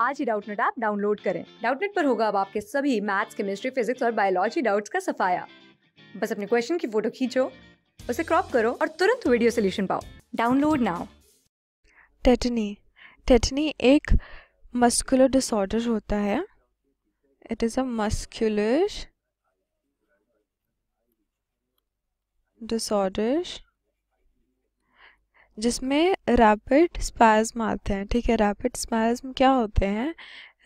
आज ही Doubtnut app download करें डाउटनेट पर होगा अब आपके सभी मैथ्स केमिस्ट्री फिजिक्स और बायोलॉजी डाउट्स का सफाया बस अपने क्वेश्चन की फोटो खींचो उसे क्रॉप करो और तुरंत वीडियो सोल्यूशन पाओ डाउनलोड नाउ टेटनी टेटनी एक मस्कुलर डिसऑर्डर होता है it is a muscular disorder जिसमें रैपिड स्पैज्म आते हैं ठीक है रैपिड स्पैज्म क्या होते हैं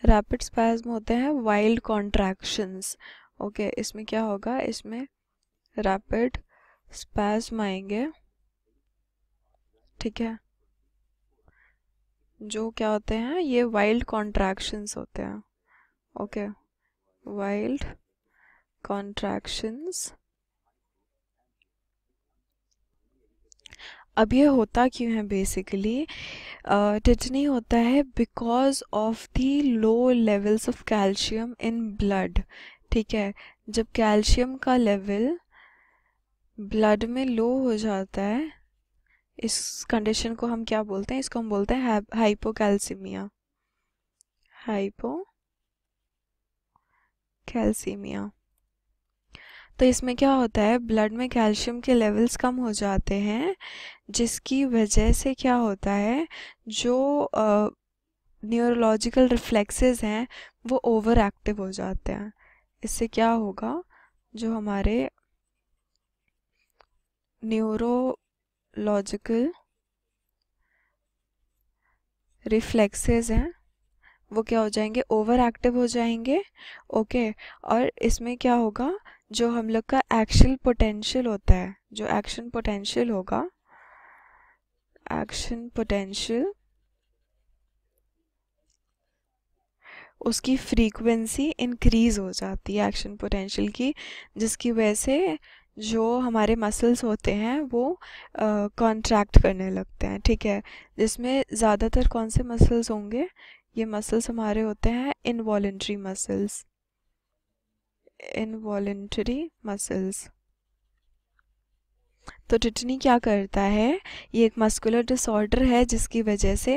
रैपिड स्पैज्म होते हैं वाइल्ड कॉन्ट्रैक्शंस ओके इसमें क्या होगा इसमें रैपिड स्पैज्म आएंगे ठीक है जो क्या होते हैं ये वाइल्ड कॉन्ट्रैक्शंस होते हैं ओके वाइल्ड कॉन्ट्रैक्शंस अब ये होता क्यों है बेसिकली टिटनी होता है because of the low levels of calcium in blood ठीक है जब कैल्शियम का लेवल ब्लड में लो हो जाता है इस कंडीशन को हम क्या बोलते हैं इसको हम बोलते हैं हाइपो कैल्सीमिया हाइपो कैल्सीमिया तो इसमें क्या होता है ब्लड में कैल्शियम के लेवल्स कम हो जाते हैं जिसकी वजह से क्या होता है जो न्यूरोलॉजिकल रिफ्लेक्सेस हैं वो ओवर एक्टिव हो जाते हैं इससे क्या होगा जो हमारे न्यूरोलॉजिकल रिफ्लेक्सेस हैं वो क्या हो जाएंगे ओवर एक्टिव हो जाएंगे ओके और इसमें क्या होगा जो हम लोग का एक्शन पोटेंशियल होता है जो एक्शन पोटेंशियल होगा एक्शन पोटेंशियल उसकी फ्रीक्वेंसी इंक्रीज़ हो जाती है एक्शन पोटेंशियल की जिसकी वजह से जो हमारे मसल्स होते हैं वो कॉन्ट्रैक्ट करने लगते हैं ठीक है जिसमें ज़्यादातर कौन से मसल्स होंगे ये मसल्स हमारे होते हैं इनवॉलेंट्री मसल्स इनवॉलेंट्री मसल्स तो टिटनी क्या करता है ये एक मस्कुलर डिसऑर्डर है जिसकी वजह से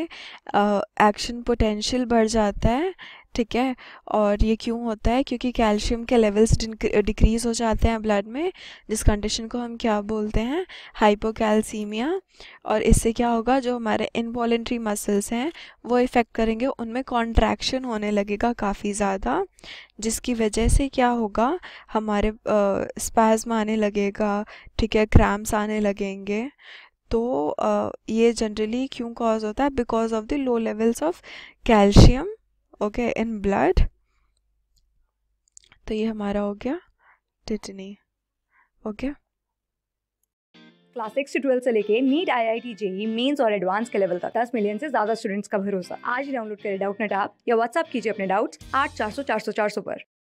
एक्शन पोटेंशियल बढ़ जाता है ठीक है और ये क्यों होता है क्योंकि कैल्शियम के लेवल्स डिक्रीज़ हो जाते हैं ब्लड में जिस कंडीशन को हम क्या बोलते हैं हाइपोकैल्सीमिया और इससे क्या होगा जो हमारे इनवॉलेंट्री मसल्स हैं वो इफ़ेक्ट करेंगे उनमें कॉन्ट्रैक्शन होने लगेगा काफ़ी ज़्यादा जिसकी वजह से क्या होगा हमारे स्पैज्म आने लगेगा ठीक है क्रैम्स आने लगेंगे तो आ, ये जनरली क्यों कॉज होता है because of the low levels of calcium okay in blood तो ये हमारा हो गया टिटनी ओके क्लास सिक्स से ट्वेल्थ से लेके NEET I I T JEE mains और एडवांस के लेवल तक दस मिलियन से ज्यादा स्टूडेंट्स का भरोसा आज डाउनलोड करें डाउट नेट ऐप या व्हाट्सअप कीजिए अपने डाउट्स आठ चार सौ चार सौ चार सौ पर